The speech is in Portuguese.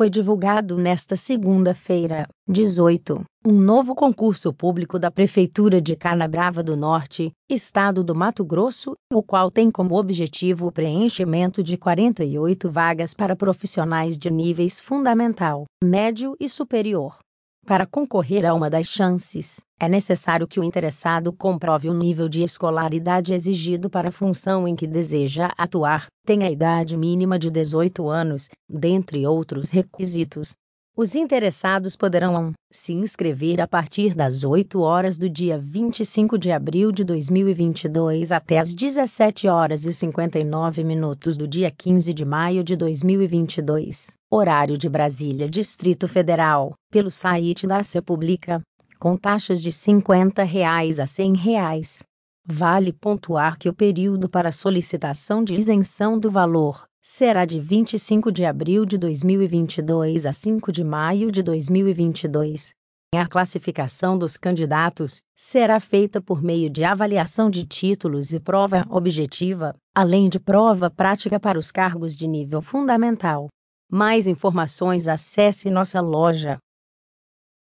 foi divulgado nesta segunda-feira, 18, um novo concurso público da Prefeitura de Canabrava do Norte, Estado do Mato Grosso, o qual tem como objetivo o preenchimento de 48 vagas para profissionais de níveis fundamental, médio e superior. Para concorrer a uma das chances, é necessário que o interessado comprove o nível de escolaridade exigido para a função em que deseja atuar, tenha a idade mínima de 18 anos, dentre outros requisitos. Os interessados poderão se inscrever a partir das 8 horas do dia 25 de abril de 2022 até as 17 horas e 59 minutos do dia 15 de maio de 2022 horário de Brasília, Distrito Federal, pelo site da República, com taxas de R$ 50 reais a R$ 100. Reais. Vale pontuar que o período para solicitação de isenção do valor será de 25 de abril de 2022 a 5 de maio de 2022. A classificação dos candidatos será feita por meio de avaliação de títulos e prova objetiva, além de prova prática para os cargos de nível fundamental. Mais informações acesse nossa loja